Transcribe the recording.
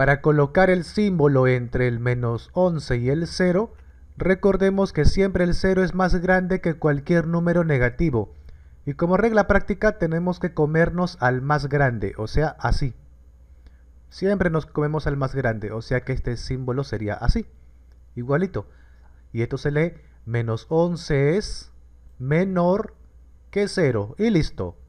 Para colocar el símbolo entre el menos 11 y el 0, recordemos que siempre el 0 es más grande que cualquier número negativo, y como regla práctica tenemos que comernos al más grande, o sea, así. Siempre nos comemos al más grande, o sea que este símbolo sería así, igualito. Y esto se lee menos 11 es menor que 0, y listo.